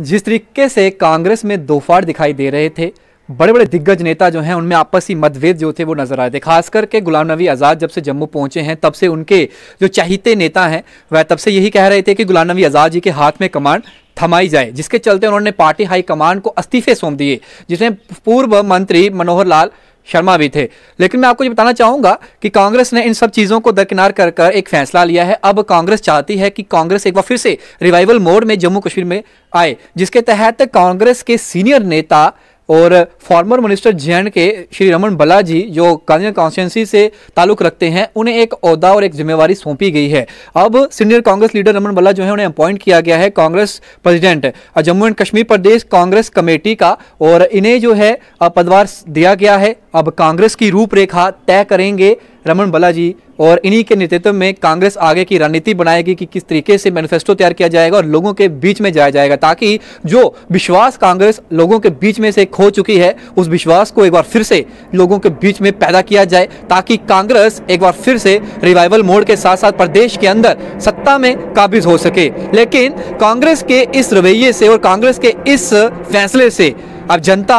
जिस तरीके से कांग्रेस में दो फाड़ दिखाई दे रहे थे बड़े बड़े दिग्गज नेता जो हैं उनमें आपसी मतभेद जो थे वो नजर आए थे खास करके गुलाम नबी आज़ाद जब से जम्मू पहुंचे हैं तब से उनके जो चाहते नेता हैं वह तब से यही कह रहे थे कि गुलाम नबी आज़ाद जी के हाथ में कमांड थमाई जाए जिसके चलते उन्होंने पार्टी हाईकमांड को इस्तीफे सौंप दिए जिसमें पूर्व मंत्री मनोहर लाल शर्मा भी थे लेकिन मैं आपको ये बताना चाहूंगा कि कांग्रेस ने इन सब चीज़ों को दरकिनार कर कर एक फैसला लिया है अब कांग्रेस चाहती है कि कांग्रेस एक बार फिर से रिवाइवल मोड में जम्मू कश्मीर में आए जिसके तहत कांग्रेस के सीनियर नेता और फॉर्मर मिनिस्टर जे के श्री रमन जी जो कांग्रेस कॉन्स्टिटेंसी से ताल्लुक रखते हैं उन्हें एक अहदा और एक जिम्मेवारी सौंपी गई है अब सीनियर कांग्रेस लीडर रमन बला जो है उन्हें अपॉइंट किया गया है Congress president Jammu and Kashmir Pradesh Congress committee का और इन्हें जो है पदवार दिया गया है अब कांग्रेस की रूपरेखा तय करेंगे रमन बला जी और इन्हीं के नेतृत्व में कांग्रेस आगे की रणनीति बनाएगी कि किस तरीके से मैनिफेस्टो तैयार किया जाएगा और लोगों के बीच में जाया जाएगा ताकि जो विश्वास कांग्रेस लोगों के बीच में से खो चुकी है उस विश्वास को एक बार फिर से लोगों के बीच में पैदा किया जाए ताकि कांग्रेस एक बार फिर से रिवाइवल मोड के साथ साथ प्रदेश के अंदर सत्ता में काबिज हो सके लेकिन कांग्रेस के इस रवैये से और कांग्रेस के इस फैसले से अब जनता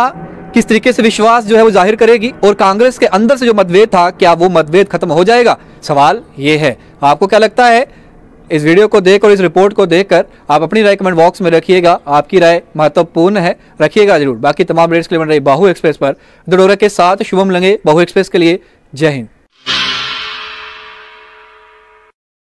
किस तरीके से विश्वास जो है वो जाहिर करेगी और कांग्रेस के अंदर से जो मतभेद था क्या वो मतभेद खत्म हो जाएगा सवाल ये है तो आपको क्या लगता है इस वीडियो को देख और इस रिपोर्ट को देखकर आप अपनी राय कमेंट बॉक्स में रखिएगा आपकी राय महत्वपूर्ण है रखिएगा जरूर बाकी तमाम रेट्स के लिए बन रही बाहू एक्सप्रेस पर दडोरा के साथ शुभम लंगे बाहू एक्सप्रेस के लिए जय हिंद